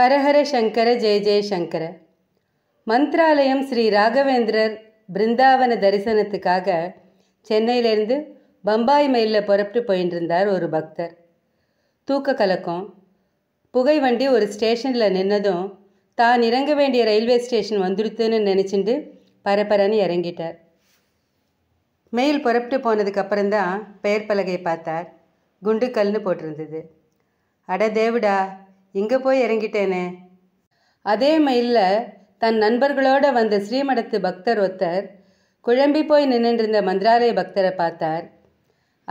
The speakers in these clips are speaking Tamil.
ஹரஹர சங்கர ஜெய ஜெயசங்கர மந்த்ராலயம் ஸ்ரீ ராகவேந்திரர் பிருந்தாவன தரிசனத்துக்காக சென்னையிலேருந்து பம்பாய் மெயிலில் புறப்பட்டு போயின்னு இருந்தார் ஒரு பக்தர் தூக்க கலக்கம் புகை வண்டி ஒரு ஸ்டேஷனில் நின்னதும் தான் இறங்க வேண்டிய ரயில்வே ஸ்டேஷன் வந்துடுத்துன்னு நினச்சிண்டு பரபரன்னு இறங்கிட்டார் மெயில் புறப்பட்டு போனதுக்கப்புறம்தான் பெயர் பலகை பார்த்தார் குண்டுக்கல்னு போட்டிருந்தது அட தேவிடா இங்கே போய் இறங்கிட்டேனே அதே மயிலில் தன் நண்பர்களோடு வந்த ஸ்ரீமடத்து பக்தர் ஒருத்தர் குழம்பி போய் நின்றுருந்த மந்திராலய பக்தரை பார்த்தார்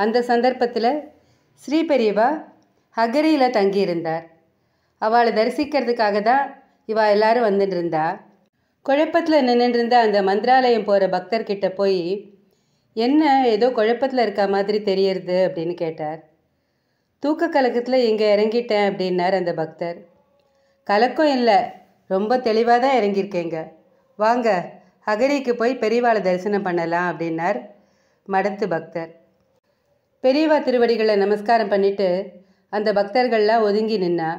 அந்த சந்தர்ப்பத்தில் ஸ்ரீ பெரியவா ஹகரியில் தங்கியிருந்தார் அவளை தரிசிக்கிறதுக்காக தான் இவா எல்லாரும் வந்துட்டுருந்தா குழப்பத்தில் நின்றுருந்த அந்த மந்திராலயம் போகிற பக்தர்கிட்ட போய் என்ன ஏதோ குழப்பத்தில் இருக்க மாதிரி தெரியறது அப்படின்னு கேட்டார் தூக்க கலக்கத்தில் இங்கே இறங்கிட்டேன் அப்படின்னார் அந்த பக்தர் கலக்கம் இல்லை ரொம்ப தெளிவாக தான் இறங்கியிருக்கேங்க வாங்க அகரிக்கு போய் பெரியவாளை தரிசனம் பண்ணலாம் அப்படின்னார் மடத்து பக்தர் பெரியவா திருவடிகளை நமஸ்காரம் பண்ணிவிட்டு அந்த பக்தர்கள்லாம் ஒதுங்கி நின்னா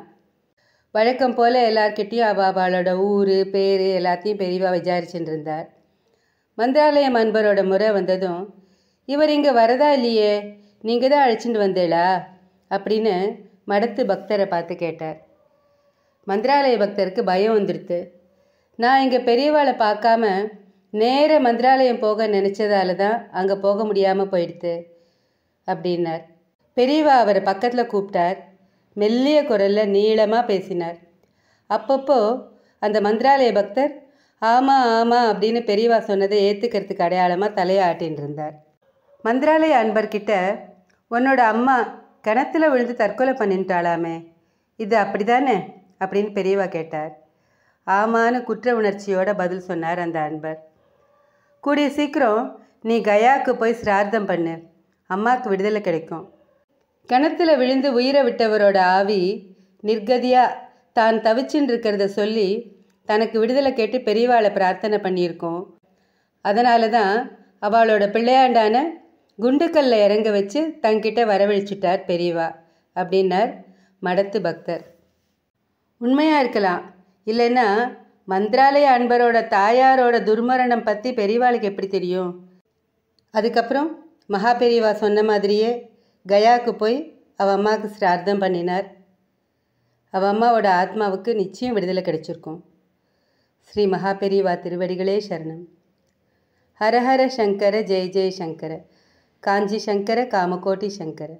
வழக்கம் போல் எல்லார்கிட்டேயும் அவள் அவளோட ஊர் பேர் எல்லாத்தையும் பெரியவா விசாரிச்சுட்டு இருந்தார் மந்திராலயம் அன்பரோட முறை வந்ததும் இவர் இங்கே வரதா இல்லையே நீங்கள் தான் அழைச்சிட்டு வந்தேளா அப்படின்னு மடத்து பக்தரை பார்த்து கேட்டார் மந்திராலய பக்தருக்கு பயம் வந்துடுத்து நான் இங்கே பெரியவாளை பார்க்காம நேர மந்திராலயம் போக நினச்சதால தான் அங்கே போக முடியாமல் போயிடுத்து அப்படின்னார் பெரியவா அவரை பக்கத்தில் கூப்பிட்டார் மெல்லிய குரலில் நீளமாக பேசினார் அப்பப்போ அந்த மந்திராலய பக்தர் ஆமாம் ஆமாம் அப்படின்னு பெரியவா சொன்னதை ஏற்றுக்கிறதுக்கு அடையாளமாக தலையாட்டின்னு இருந்தார் மந்திராலய அன்பர்கிட்ட உன்னோட அம்மா கிணத்துல விழுந்து தற்கொலை பண்ணிட்டாளாமே இது அப்படி தானே அப்படின்னு பெரியவா கேட்டார் ஆமான குற்ற உணர்ச்சியோட பதில் சொன்னார் அந்த அன்பர் கூடிய சீக்கிரம் நீ கயாவுக்கு போய் சிரார்த்தம் பண்ணு அம்மாவுக்கு விடுதலை கிடைக்கும் கிணத்துல விழுந்து உயிரை விட்டவரோட ஆவி நிர்கதியாக தான் தவிச்சுன்னு இருக்கிறத சொல்லி தனக்கு விடுதலை கேட்டு பெரியவாளை பிரார்த்தனை பண்ணியிருக்கோம் அதனால தான் அவளோட பிள்ளையாண்டான குண்டுக்கல்ல இறங்க வச்சு தங்கிட்ட வரவழிச்சிட்டார் பெரியவா அப்படின்னார் மடத்து பக்தர் உண்மையாக இருக்கலாம் இல்லைன்னா மந்திராலய அன்பரோட தாயாரோட துர்மரணம் பற்றி பெரியவாளுக்கு எப்படி தெரியும் அதுக்கப்புறம் மகா பெரியவா சொன்ன மாதிரியே கயாவுக்கு போய் அவள் அம்மாவுக்கு சிரார்த்தம் பண்ணினார் அவள் அம்மாவோட ஆத்மாவுக்கு நிச்சயம் விடுதலை கிடைச்சிருக்கும் ஸ்ரீ மகா பெரியவா திருவடிகளே சரணம் ஹரஹர சங்கர ஜெய ஜெய சங்கர काजी शंकर कामकोटि शंकर